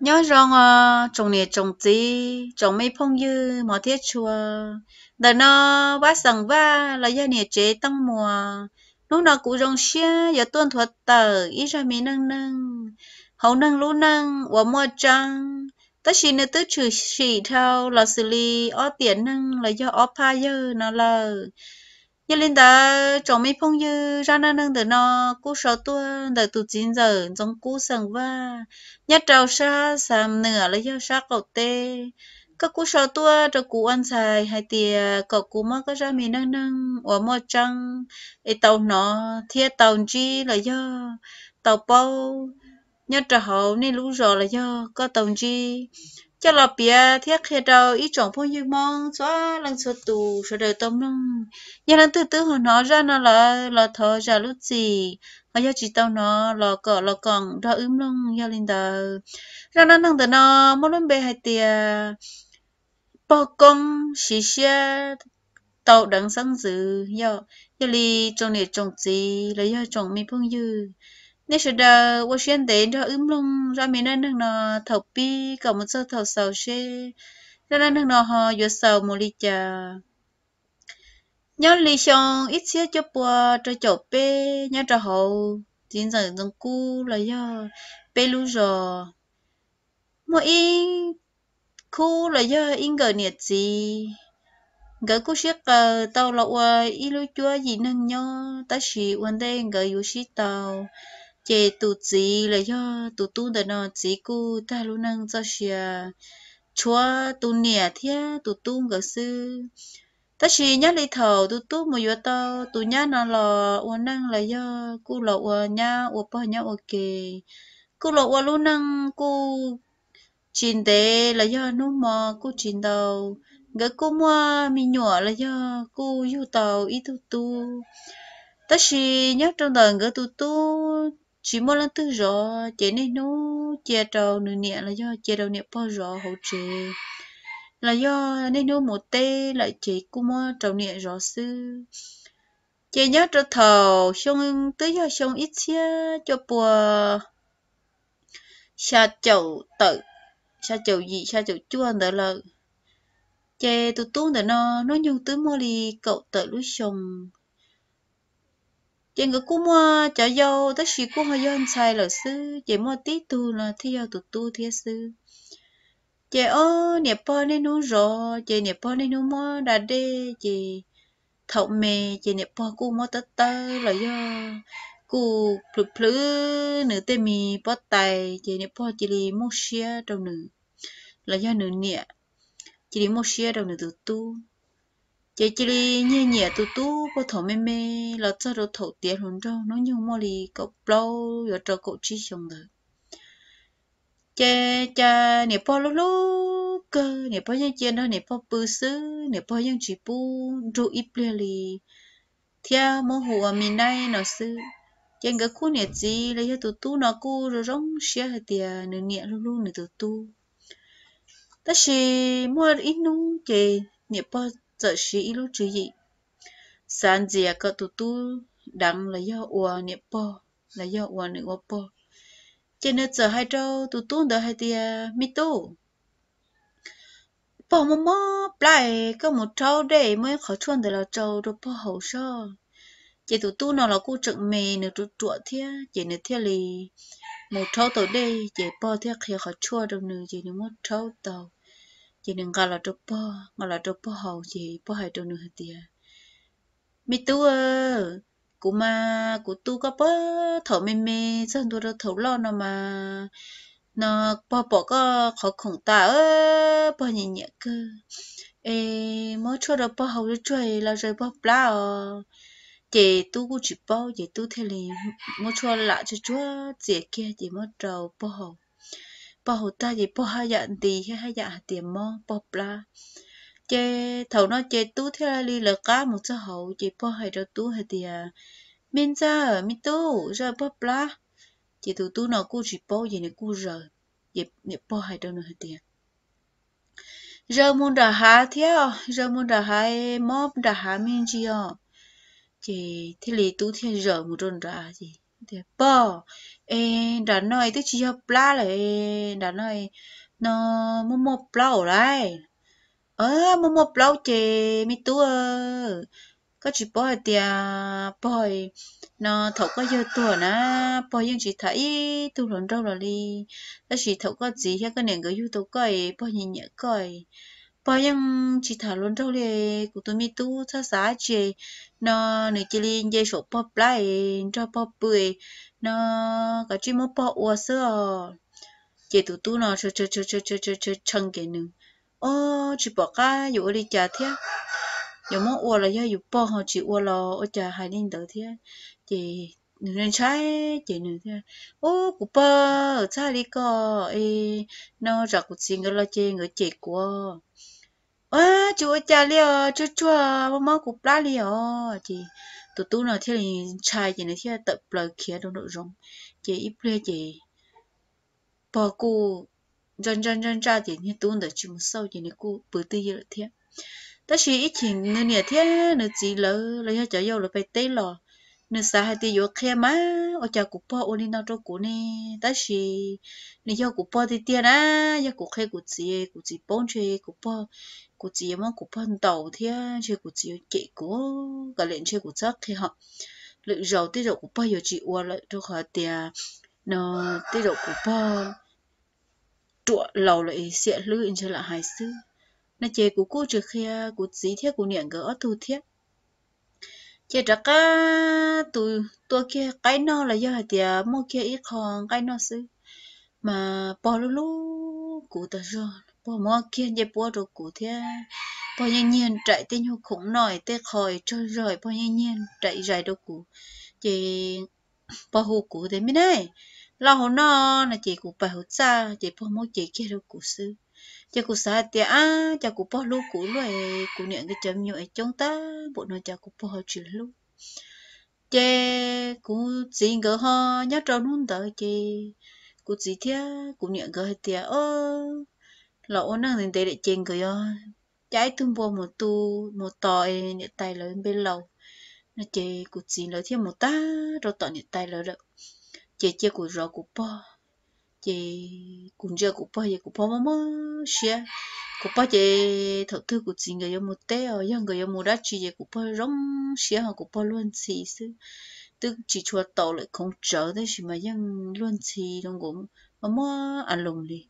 nhớ rằng à ờ, trong nè trong gì trong mấy phong như mà thiết chùa đời nó vá sằng vá, là gia nè chế tăng mùa lúc nào cũng rong xe giờ tuân thuật tờ ý ra mi nâng nâng hậu nâng lũ nâng và mua trăng tất nhiên là tứ trừ chỉ thao là xử lý ở tiền nâng là do ở pha giờ nó là 一领导找没朋友，让那弄的呢，过少多的都进人，总过生活，一找啥啥那了要啥搞的，个过少多这过安才还的，个过么个啥没弄弄，我么张，一到呢，贴到机了要，到包，一找好你撸着了要，个到机。cho là bia thiết khi đầu ý chọn phong như mong cho lần số tù số đời tâm lắm nhưng lần từ tư hồi nó ra nó là là thở ra lúc gì mà cho chỉ tao nó là cỡ là còn ra ướm lông gia linh đời ra nó thằng từ nó mỗi lần bề hai tia bao công xí xe tàu đắng sáng dữ giờ giờ li trong này trồng gì lấy giờ trồng mi phong dư nên sự đờ vô xuyên đến cho ấm lung ra mình nên nó thầu pi cầu một sơ thầu sầu xe ra nên nó họ vừa sầu một ly trà nhớ ly xong ít xíu cho bùa cho chỗ bê nhớ cho hậu chính giờ dòng cu là do bê lu rò mỗi in khu là do in gần nhiệt gì gần cú xếp cờ tàu lậu ít lu chúa gì nâng nhớ ta chỉ vấn đề gần yếu xí tàu chế tụ chỉ là do tụ tu đời nó chỉ cũ ta luôn năng cho xia chúa tu nẻ thế tu tu ngỡ sư ta chỉ nhớ lấy thầu tu tu một yếu tao tu nhớ nó lo uốn năng là do cũ lo uốn nhá uốn bao nhá ok cũ lo uốn luôn năng cũ chín tế là do nó mà cũ chín đầu ngỡ cũ mua mi nhỏ là do cũ yêu tàu ít tu tu ta chỉ nhớ trong đời ngỡ tu tu chỉ mỗi lần tự rõ chế này nó chia đầu nửa nhẹ là do chia đầu nhẹ bao rõ hậu chế là do nên nó một tê lại chế cũng mơ trầu nhẹ rõ sư chế nhớ trầu thầu xong tới giờ xong ít xia cho bùa xa chậu tự xa chậu gì xa chậu chua nữa là chế tụt tuôn để nó nó nhung tới mua đi cậu tự lúc xong chị ngữ cũng mua chả dâu tất sĩ cũng hơi dân sai là sư chị mua tí tu là thi dâu tụt tu thi sư chị ô nè po nên nu rồ chị nè po nên nu mua đã đê chị thậu mè chị nè po cũng mua tất tơ là do cụ plü plü nữ tê mì po tài chị nè po chị lì mua xia đầu nữ là do nữ nè chị lì mua xia đầu nữ tụt tu chị chỉ đi nhẹ nhẹ tu tu có thổ mê mê là cho đồ thổ tiền hồn đâu nó như mò lì cậu lâu rồi cho cậu chi xong rồi chè chà nè po lô lô cơ nè po nhân chè đó, nè po bự sư nè po nhân chỉ bu ru ít lê lì theo mô hồ ở mình nay nó sư chè cái khu nè gì lấy cho tu tu nó cu rồi rong xia hết tiền nửa nhẹ lô lô nửa tu tu ta chỉ mua ít nung chè nè po chợ sĩ ilu chú gì sáng giờ cơ tụ tu đắng là do ua niệm po là do ua niệm uo po trên nơi chợ hai trâu tụ tu đỡ hai tia mi tu po một mò lại có một trâu để mới khó chuồn được là trâu được po hậu sơ chị tụ tu nào là cô trượng mề nữa tụ trụ thia chị nữa thia lì một trâu tổ đây chị po thia khi khó chua được nữa chị nữa một trâu tàu chỉ đừng gọi là trâu po gọi là trâu po hầu chỉ po hay trâu nửa tiề mi tu ơ cú mà cú tu có po thổ mê mê sơn tu đâu thổ lo nó mà nó po po có khó khổng ta ơ po nhẹ nhẹ cơ ê mỗi chỗ đó po hầu cho chơi là rồi po bla ờ chị tu cũng chỉ po chị tu thế liền mỗi chỗ lạ cho chúa chị kia chị mỗi trâu po hầu po hụt ta gì po hai dạng tì hay hai dạng tiền mong po bla chê thầu nó chê tú thế là li là cá một số hậu chê po hai rồi tú hay tiền à. mình ra ở mi tú ra po bla chê tú tú nó cú chỉ po gì này cú rồi dịp nghiệp po hai đâu nữa hay tiền giờ à. muốn đã há theo giờ muốn đã há móp đã há mình chi à chê thế li tú thế giờ muốn rồi ra gì thì bò à? ê đã nói tức chỉ hợp lá là ê đã nói nó mua mua plau đấy ơ mua mua plau chê mi tú ơ có chỉ bò thì bò nó thấu có nhiều tuổi na bò nhưng chỉ thấy tu lần đâu rồi đi nó chỉ thấu có gì hết cái nền cái youtube coi bò nhìn nhớ coi bao yang chỉ thảo luận đâu để của tôi mi tu sa sa chị nó này chỉ liên dây số pop lại cho pop bưởi nó có chỉ mua pop ua sữa chị tụ tu nó chơi chơi chơi chơi chơi chơi chơi chân cái nữa ô chị bỏ cả dụ đi chả thế dụ mua ua là do dụ pop họ chị ua là ở chả hai linh đỡ thế chị nữ nhân trái chị nữ thế ô cụ bơ ở xa đi co ê nó ra cuộc sinh cái lo chơi người chị của à chú cha liều chú chú ờ, mà mò cục lá liều chị tụt tu nào thì chai chị này thì tập lời kia đâu nội rong chị ít plei chị bỏ cô dần dần dần ra chị như tu được chúng sau chị này cô bự tư giờ thế ta chỉ ít chuyện người nhà thế người chỉ lỡ lấy cho cháu rồi phải tê lò nên sao hai tiêu kia má ở cha cụ po ôn đi nào cho cụ nè ta chỉ nên cho cụ po thì tiền á cho cụ khai cụ chỉ cụ chỉ bông chơi cụ po cụ chỉ mà cụ phân tàu thì à, chơi cụ chỉ kỹ của cả lệnh chơi cụ chắc thì họ lượng dầu tí dầu cụ bao giờ chị qua lại cho họ tiền nó tí dầu cụ bao trụ lầu lại sẽ lưỡi cho là hài sư nó chơi cụ cô chơi khi cụ chỉ thiết cụ niệm gỡ thu thiết chơi trả cá tụi tôi kia cái nó là do tiền mua kia ít còn cái nó sư mà bỏ luôn lú cụ ta rồi bỏ mò kia nhẹ bỏ đồ cũ thế bỏ nhiên nhiên chạy tên hụt khủng nổi tê khỏi trôi rồi bỏ nhiên nhiên chạy dài đồ cũ chị bỏ hồ cũ thế mới đây lo hồ nó là chị cụ phải hồ xa chị bỏ mò chị kia đồ cũ sư chị cũng xa tiệt á chị cũng bỏ lú cũ rồi cũng niệm cái chấm nhụy chúng ta bộ nó chị cũng bỏ chuyện luôn chị, cú chỉ gỡ ho nhát trâu nún tới chị, cú chỉ thế, cú nhẹ gỡ tia tiệt ơ lọ ô năng đến để chèn cái trái tung bò một tu một tòi nhẹ tay lớn bên lầu nó chê cuộc gì lớn thêm một tá rồi tòi nhẹ tay lớn được chè chè cụt rõ cụt bò chè cụt chưa cụt bò chè cụt bò mắm xia cuộc bò chè thật thư cuộc gì người một té ở ờ, dân người một đá chỉ chè cuộc bò rong xia hoặc cụt bò luôn xì xứ tức chỉ cho tàu lại không trở thế mà dân luôn xì trong cũng mắm ăn lùng đi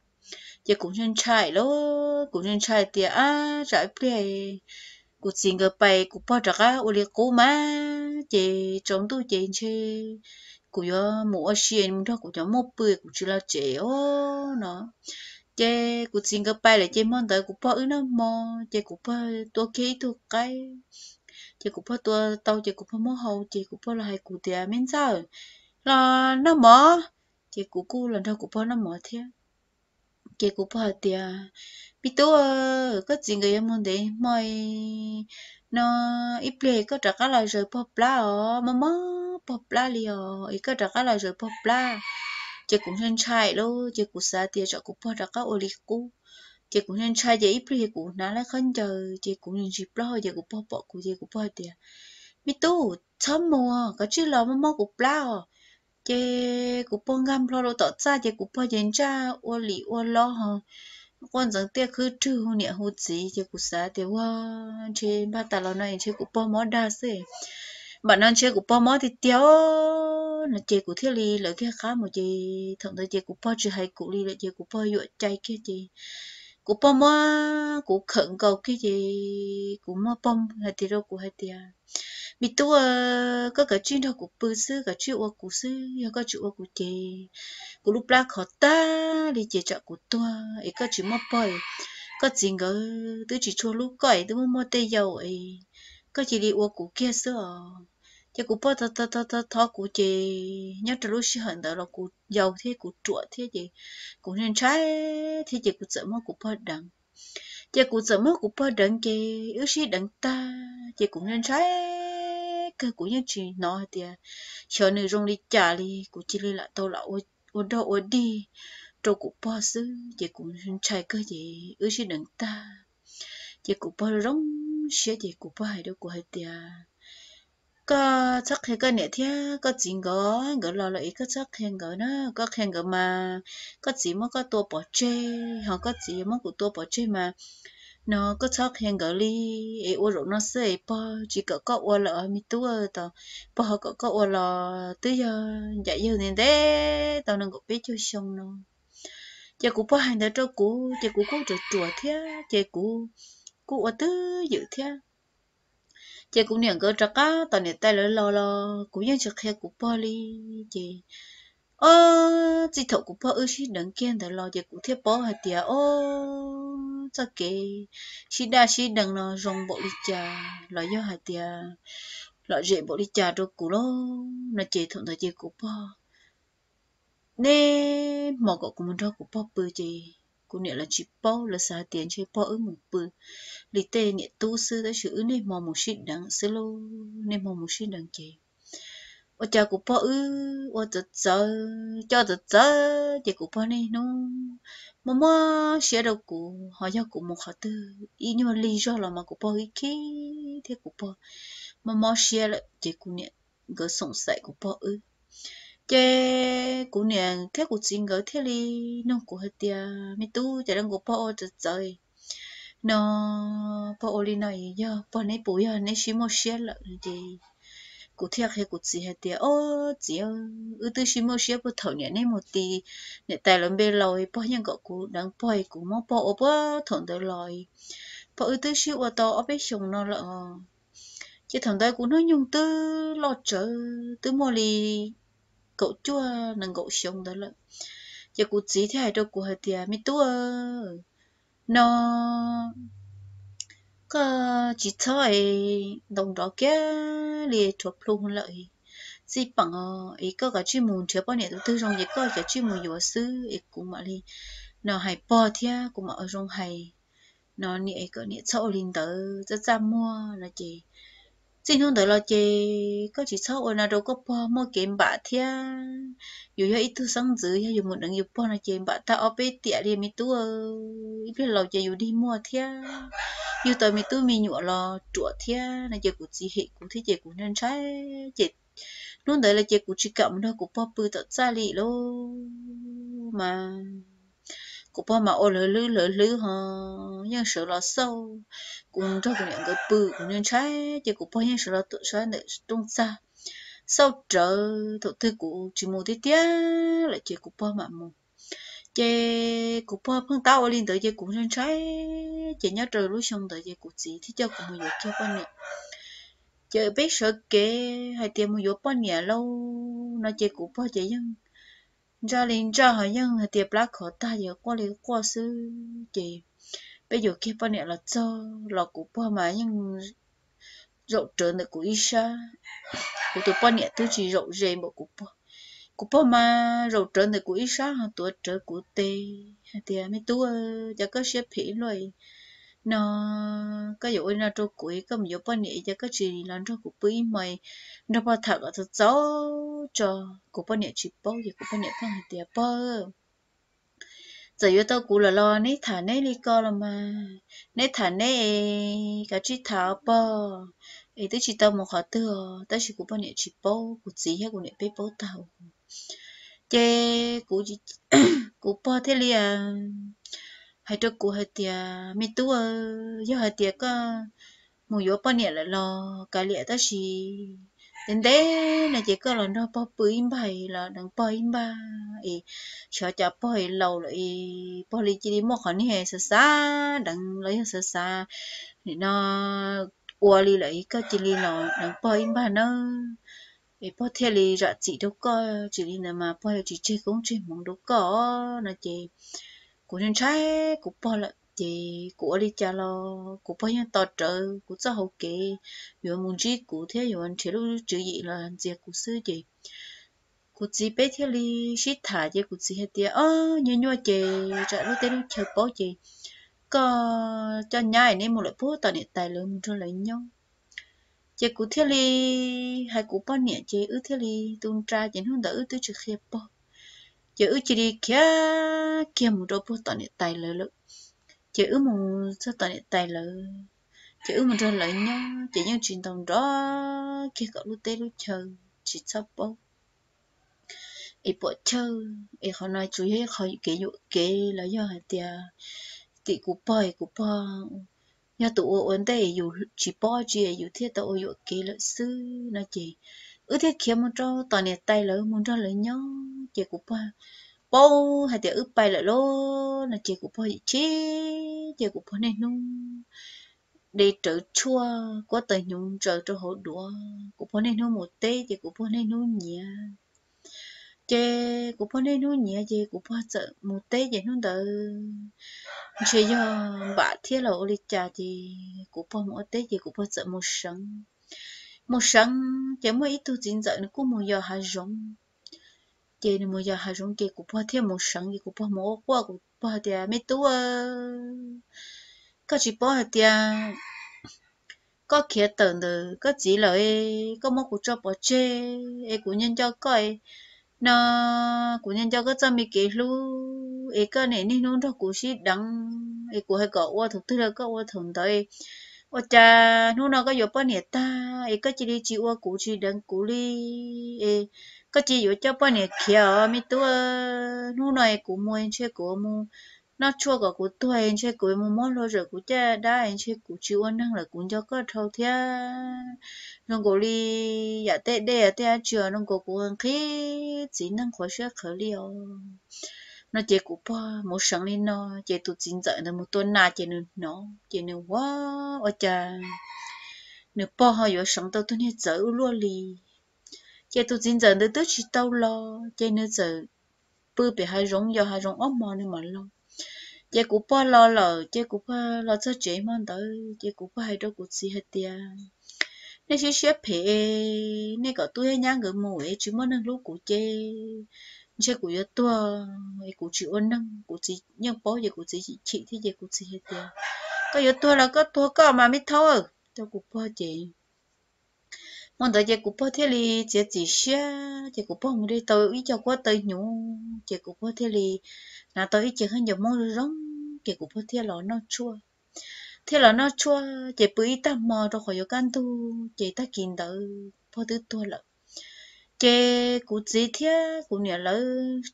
giờ cũng chân chạy lô cũng chân chạy thì à chạy bể cũng xin cái bài cũng bao giờ cả uli cố mà chị chống tôi chị chứ cũng giờ mua xiên mình thôi cũng giờ mua bưởi cũng chỉ là chị ô nó chị cũng xin cái bài là chị mong đợi cũng bao ư nó mò chị cũng bao tôi kỹ tôi cái chị cũng bao tôi tàu chị cũng bao mua hậu chị cũng bao là cũng cụ tiền miễn sao là nó mò chị cũng cô lần đầu cũng bao nó mò thiệt người nó, ít cá cá 结果不好点。比多啊，个几个也没得，没那一边个这个来是不不啦哦，妈妈不不啦了，一个这个来是不不啦，结果先拆喽，结果啥点这个不这个我理过。chị cũng nên chạy dễ bây cũng nã lại khăn chờ chị cũng nên dịp lo giờ cũng bỏ bỏ của chị cũng bỏ tiền mi tu sớm mùa có chứ lo mà mong cũng lao chế cụ bông ngâm lo lo tọt ra chế cụ bông yên cha ô lì ô lo hông quan trọng tiếc cứ trừ hôn nhẹ hôn gì chế cụ xá tế hoa à, chế ba ta lo này chế cụ bông mó đa xê bạn ăn chế cụ bông mó thì tiếc là chế cụ thiết lì là cái khá một chế thằng tới chế cụ bông chứ hay cụ lì là chế cụ bông dội chay kia chế cụ bông mó cụ khẩn cầu kia chế cụ mó bơm là tiếc đâu cụ hay tiếc bị tu có cái chuyện đó cũng bự sư cái chuyện của cụ sư có cái chuyện của chị cụ lúc la khó ta đi chị chợ của tôi ấy có chuyện mất bơi có chuyện cái tôi chỉ chua lúc cởi tôi mua tê dầu ấy có chỉ đi uống cụ kia sữa chị cụ bỏ ta ta ta ta thọ cụ chị nhớ từ lúc xưa hận đó là cụ dầu thế cụ chuột thế gì cụ nên trái thế chị cụ sợ mất cụ bỏ đằng chị cụ sợ mất cụ bỏ đằng chị ước gì đằng ta chị cũng nên trái cơ của những chị nói thì cho nên rong đi trả đi của chị là tao là ô đâu ô đi trâu cũng ba sư chị cũng chạy cơ gì ư chỉ đừng ta chị cũng ba rong sẽ chị cũng ba hai đâu của hai tia có chắc hay cái này thế có chuyện gỡ gỡ lo lại có chắc hay gỡ nó có hay gỡ mà có gì mà có tua bỏ chơi họ có gì mà có tua bỏ chơi mà nó có cho hiện gỡ ly, ấy ô rồi nó sẽ bỏ chỉ có có ô lợ mi tu tao bỏ họ có có ô lợ tới giờ dạy giờ nên thế, tao nó gọi biết cho xong nó chị cũng bỏ hành đó cho cũ chị cũng không trở chùa thế chị cũng cũng ở tư dự thế chị cũng niệm gỡ cho cá tao niệm tay lỡ lo lo cũng như trước khi cũng bỏ ly chị ờ chỉ thấu của bao ư chỉ đừng kiên để lo việc của thiết bỏ hạt tiệt ô cho kệ chỉ đa chỉ đừng lo rong bộ đi chà lo do hạt tiệt lo dễ bộ đi chà đồ cũ lo là chỉ thủng thời giờ của bao nè mọi cậu cũng muốn đâu của bao bự gì cô nghĩa là chỉ bao là xả tiền chơi bao ư một bự lý tê nghĩa tu sư đã chữ nên mò một shit đắng sơ lô nên mò một shit đắng chơi 我叫古婆嗯，我走走，叫走走，叫古婆呢侬，妈妈写了古，好像古木好的，因为理解了嘛，古婆一起，这古婆妈妈写了，这姑娘个送晒古婆嗯，这姑娘这古真个这里弄古好点，没都这人古婆我走走。nó bỏ đi này giờ bỏ này bùi giờ này xí mua xe lợn gì cụ thể hay cụ chỉ hay tiệt ô chỉ ư tư xí mô xí bộ thầu nhẹ nên một tí nhẹ tài lần bê lòi bỏ bao nhiêu cậu cụ đang bao hay cụ mong bỏ ô bao thằng đó lòi, bỏ ư tư xí ô tô ở bên sông nó là chứ thằng đó cụ nó nhung tư lo chờ tư mò lì cậu chua nàng cậu sông đó là chứ cụ chỉ thế hay đâu cụ hay tiệt mi tua nó Ờ, đồng luôn 个几草诶，弄到个咧着铺来，只 bằng ờ ý cơ cái chuyên môn thiếu bao nhiêu tư trong ý cơ cái chuyên môn yếu sư ý cũng mà đi nó hay bỏ thia cũng mà ở trong hay nó nhẹ cái nhẹ sâu linh tử, rất ra mua là chỉ xin chúng tôi lo chơi có chỉ sau ở ôn đâu có bao mua kiếm bạ thia dù ya itu sang dữ ya dù một đằng dù bao là kiếm bạ ta ở bên tiệm đi mi tu ít biết lo chơi dù đi mua thia dù tôi mi tu mi nhụa lo chuột thia là chơi của chị hệ của thế chơi của nhân trái chơi luôn đấy là chơi của chị cầm đâu của bao bự tận xa lì lô mà của bao mà ôn lử lử lử ha nhưng sợ lo sâu cũng cho cái những cái bự cũng nên trái chỉ cũng bao nhiêu sự là tự sai để tung xa sau trở thổ thư của chỉ một tí tía lại chỉ cũng bao mà một chế cũng bao phân tao lên tới chế cũng nên trái chỉ nhớ trời lúc xong tới chế cũng gì thì cho cũng một kia bao nhiêu chế biết sợ kế hay tiền một bao nhiêu lâu nó chế cũng bao chế nhưng ra lên ra hỏi nhưng hay tiền black họ ta giờ qua liền qua sư chế bây giờ khi bọn này là cho là của bọn mà nhưng rộng trở này của Isha của tôi bọn này tôi chỉ rộng rề một của bọn của bọn mà rộng trở này của Isha tụi trở của tê thì à, mấy tôi ờ, cho có xếp phỉ rồi nó có dụ là cho cuối có một bọn này cho có chỉ là cho của bưởi mày nó bao thật là thật cháu cho của bọn này chỉ bao giờ của bọn này không hề tiệt bao giờ yêu tao cú là lo nấy thả nấy đi co là mà nấy thả nấy cả chị thả bò ấy tới chị tao một họ tư tới chị cú bao nhiêu chị bao cú gì hay cú nè bé bao tao chế cú chị cú bao thế liền hay cho cú hay tiệt mi tu ơ giờ hay tiệt có mùi gió bao nhiêu là lo cái liệt tới chị nên thế là chỉ có là nó bỏ bự im bài là đang bỏ im ba ý sợ cho bỏ thì lâu rồi bỏ đi chỉ đi mua khoản này sợ xa đừng lấy sợ xa thì nó ua là lại có chỉ đi là đang bỏ im ba nó ý bỏ theo lý ra chỉ đâu có chỉ đi là mà bỏ chỉ chơi cũng chơi mong đâu có là chỉ của nên trái cũng bỏ lại thì của đi cha lo của bao nhiêu tọt trợ của cho hậu kế rồi muốn chi của thế rồi anh chỉ lúc chữ gì là gì của sư gì của chỉ bé thế đi shit thả chứ của chỉ hết tiền ơ nhớ nhớ chị trả lúc tới lúc chờ bao chị có cho nhai nên một loại phố tọt điện tài lớn mình cho lấy nhau chị của thế đi hai của bao nhiêu chị ư thế đi tuôn tra chị không đỡ tôi trực khép bao chị ư chị đi kia kia một đôi phố tọt điện tài lớn lớn chữ một sao tại tài là chữ một rồi lợi nhau chỉ những truyền thống đó kia cậu lúc tê lúc chờ chỉ sắp bao ít bỏ chờ ít họ nói chủ yếu họ kể dụ kể là do hạt tia tỷ cú bơi cú bơi nhà tụ ổn tê dù chỉ bơi chỉ dù thiết tạo dụ kể lợi sư nói chỉ ước thiết kiếm một trâu toàn này tay lỡ một trâu lợi nhau chỉ cú bơi Po hay tiệc ướp bay lại lô là chị của Po chị chị của Po này nung để trở chua có tới nhung trở cho hổ đũa của Po này nung một tê chị của Po này nung nhẹ chị của Po này nung nhẹ chị của Po sợ một tê chị nung đỡ chị do bà thiết là ô lịch trà chị của Po một tê chị của Po sợ một sáng. một sáng, chị mới ít tu chính dạy nó cũng một giờ hai giống cái này mới giờ hai chúng cái cũng bao thiên một sáng cái cũng bao một qua cũng bao tiền mấy tuổi ờ, có chỉ bao hạt tiền có kia tận được có chỉ là có mua cuộc cho bỏ chê ấy cũng nhân cho coi nó cũng nhân cho cái trăm mấy cái lu ấy cái này nên nó đó cũng chỉ đắng ấy cũng hay gọi qua thực tế là có qua thường tới 我家นู่นก็อยู่ป้อนเนี่ยตาไอ้ก็จะดีจีว่ากูจีดังกูลีเอ้ก็จะอยู่เจ้าป้อนเนี่ยเขียวไม่ตัวนู่นไอ้กูมวยเชื่อกูมูนอกชั่วกับกูตัวเองเชื่อกูมูมอลเลยกูจะได้เองเชื่อกูจีว่านั่งเลยกูจะก็เท่าเทียนงกูลีอย่าเตะเดะเตะเจือนงกูกูขี้จีนั่งขอเชื่อเขาเลี้ยว nó chỉ cũng bơ một sáng lên nó chỉ tụt chính dậy nó một tuần na chỉ nó nó chỉ nó quá ở cha nó bơ họ vừa sáng tao tôi hết dậy luôn lì chỉ tụt chính dậy nó tới chỉ tao lo chỉ nó dậy bơ bị hai rong giờ hai rong ốm mòn nên mà lo chỉ cũng bơ lo lờ chỉ cũng bơ lo cho chị mà tới chỉ cũng bơ hai đứa cũng gì hết tiệt nên chỉ xếp phe nên có tôi nhang người mù ấy chỉ muốn lúc cũng chơi chơi của yếu tua thì của chịu ôn năng của chị nhưng bố giờ của chị chị thế gì của chị hết tiền cái yếu tua là cái tua cả mà mới thấu cho của bố chị mong tới giờ của bố thế li chị chỉ xe chị của bố mình đi tới ý cho quá tới nhũ, chị của bố thế li là tới ý chị hơn nhiều mong rong chị của bố thế là nó chua thế là nó chua chị bữa ít ta mò rồi khỏi yếu can tu chị ta kín đỡ bố thứ tua lắm cái cụ gì thế cụ nhà lỡ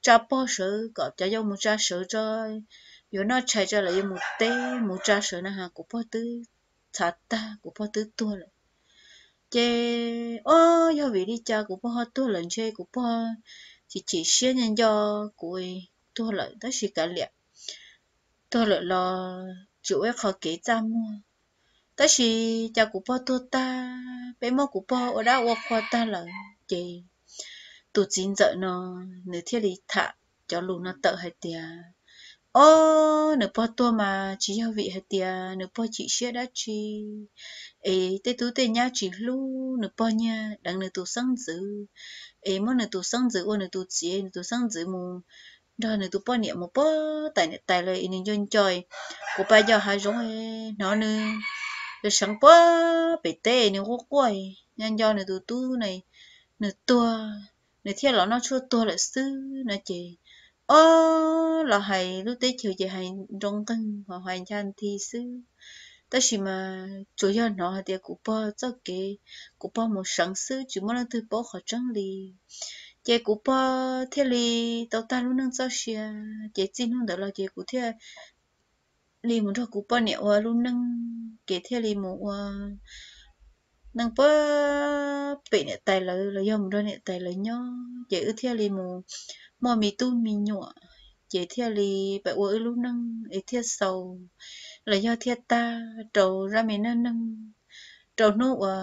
cha bỏ sự gặp cha yêu một cha sự cho yêu nó chạy cho lại một tê một cha sự nó ha của bỏ tư thà ta của bỏ tư tua lại chế ô yêu vì đi cha của bỏ tua lần chơi của bỏ chỉ chỉ xé nhân do cụ tua lại đó chỉ cả liệt tua lại lo chủ yếu khó kỹ ra mua đó là cha của bỏ tua ta bé mò của bỏ ở đó qua ta là chị tụ chín giờ nó nửa thiết lý thả cho lù nó tợ hay tia ô nửa po tua mà chỉ giao vị hay tia nửa po chỉ xe đã chi ê tê tú tê nhá chỉ lu nửa po nha đang nửa tụ sáng dữ ê mô nửa tụ sáng dữ ô nửa tụ chỉ nửa tụ sáng dữ mù đó nửa tụ po niệm một po tại nè tại lời nên chơi chơi của ba giờ hai giống nó nữa được sáng po bị tê nếu có quay nhân do nửa tụ tu này nửa tua nè thiết là nó chưa tôi là sư nè chị ô là hay lúc tới chiều chị hay đông tân hoặc hoàn chan thì sư ta chỉ mà chủ yếu nó thì cụ bơ cho cái cụ bơ một sáng sư chỉ muốn là từ bỏ khỏi chân đi chị cụ bơ thế li tao ta luôn đang cho xe chị xin không đó là chị cụ thế li muốn cho cụ bơ nẹo luôn đang cái thế li một nâng bơ bị nè tay là là yom đôi nè tài lợi nhau, dễ ư theo li mù mò mì tu mì nhọ dễ theo li bà ua ư lúc nâng ư theo sầu là do theo ta trầu ra mì nâng nâng trầu nô à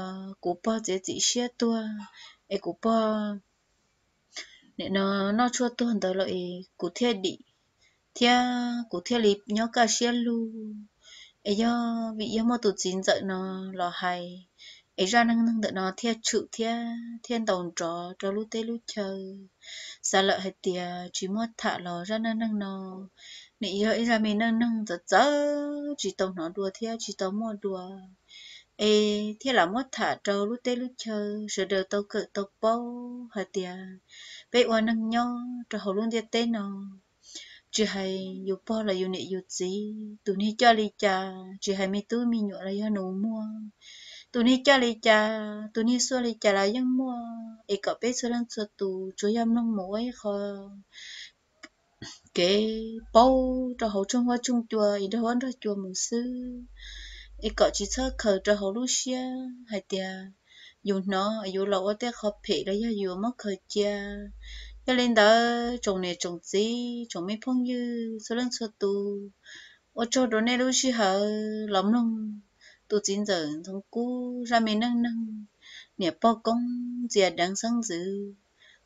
cụ bơ dễ dị xia tua ê cụ bơ nè nó nó chua tu hẳn tới lợi cụ theo đi theo cụ theo li nhau cả xia lu ê do vị do mà tụt chín dậy nó lo hay ấy ra năng năng đợt nó thiên trụ thiên thiên đồng trò trò lú tê lú chờ xa lợi hết tiề chỉ mua thả lò ra nâng năng nó nị giờ ấy ra mình năng năng giờ giờ chỉ tông nó đùa thiên chỉ tông mua đùa ê thiên là mua thả trò lú tê lú chờ sợ đều tàu cự tàu bao hết tiề bây giờ nâng nhau trò hầu luôn tiệt tê nó chỉ hay dù bao là dù nị dù gì tụi nị cho li cha chỉ hay mi tứ mi nhựa là do nụ mua tụi ni cho li cha tụi ni xua li cha là dân mua ấy có bé xua đang xua tụ chú yam nông mỗi khó cái bao cho hậu trung hoa trung chùa ấy đó vẫn ra chùa mùng sư ấy có chỉ sợ khờ cho hậu lúc xia hay tiệt dù nó dù lậu ở tiệt khó phê là dù mất khờ chia cho nên đó trồng này trồng gì trồng mấy phong như xua đang xua tụ ở chỗ đó này lúc xia lắm nông tu chín giờ thông cú ra mê nâng nâng nè po công dìa đáng sáng dữ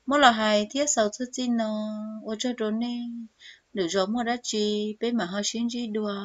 mỗi là hai thiết sau thứ chín nó ô cho trốn nè được gió mua đã chi bên mà họ xin chi đùa